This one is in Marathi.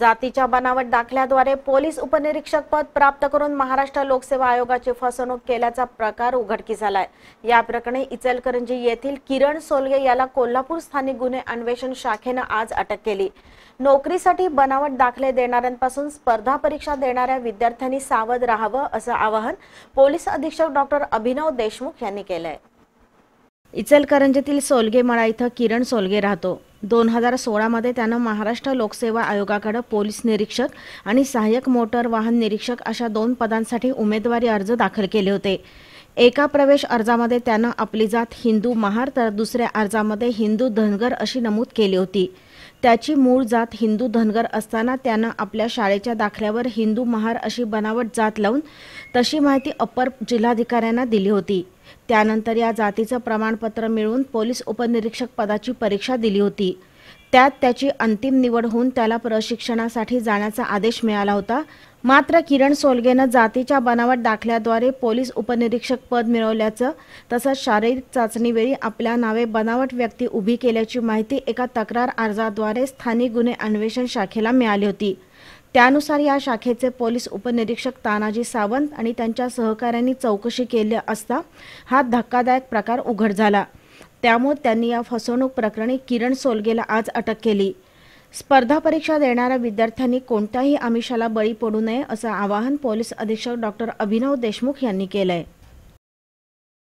जातीच्या बनावट दाखल्याद्वारे पोलीस उपनिरीक्षक पद प्राप्त करून महाराष्ट्र लोकसेवा आयोगाची फसवणूक केल्याचा प्रकार उघडकीस झालाय या प्रकरणी इचलकरंजी येथील किरण सोलगे याला कोल्हापूर स्थानिक गुन्हे अन्वेषण शाखेनं आज अटक केली नोकरीसाठी बनावट दाखले देणाऱ्यांपासून स्पर्धा परीक्षा देणाऱ्या विद्यार्थ्यांनी सावध राहावं असं आवाहन पोलीस अधीक्षक डॉक्टर अभिनव देशमुख यांनी केलंय इचलकरंजीतील सोलगेमळा इथं किरण सोलगे राहतो दोन हजार सोळामध्ये त्यानं महाराष्ट्र लोकसेवा आयोगाकडे पोलीस निरीक्षक आणि सहाय्यक मोटर वाहन निरीक्षक अशा दोन पदांसाठी उमेदवारी अर्ज दाखल केले होते एका प्रवेश अर्जामध्ये त्यानं आपली जात हिंदू महार तर दुसऱ्या अर्जामध्ये हिंदू धनगर अशी नमूद केली होती त्याची मूळ जात हिंदू धनगर असताना त्यानं आपल्या शाळेच्या दाखल्यावर हिंदू महार अशी बनावट जात लावून तशी माहिती अप्पर जिल्हाधिकाऱ्यांना दिली होती त्यानंतर या जातीचं प्रमाणपत्र मिळवून पोलीस उपनिरीक्षक पदाची परीक्षा दिली होती त्यात त्याची अंतिम निवड होऊन त्याला प्रशिक्षणासाठी जाण्याचा आदेश मिळाला होता मात्र किरण सोलगेनं जातीच्या बनावट दाखल्याद्वारे पोलीस उपनिरीक्षक पद मिळवल्याचं तसंच शारीरिक चाचणीवेळी आपल्या नावे बनावट व्यक्ती उभी केल्याची माहिती एका तक्रार अर्जाद्वारे स्थानिक गुन्हे अन्वेषण शाखेला मिळाली होती त्यानुसार या शाखेचे पोलीस उपनिरीक्षक तानाजी सावंत आणि त्यांच्या सहकाऱ्यांनी चौकशी केली असता हा धक्कादायक प्रकार उघड झाला त्यामुळे त्यांनी या फसवणूक प्रकरणी किरण सोलगेला आज अटक केली स्पर्धा परीक्षा देणाऱ्या विद्यार्थ्यांनी कोणत्याही आमिषाला बळी पडू नये असं आवाहन पोलीस अधीक्षक डॉक्टर अभिनव देशमुख यांनी केलं आहे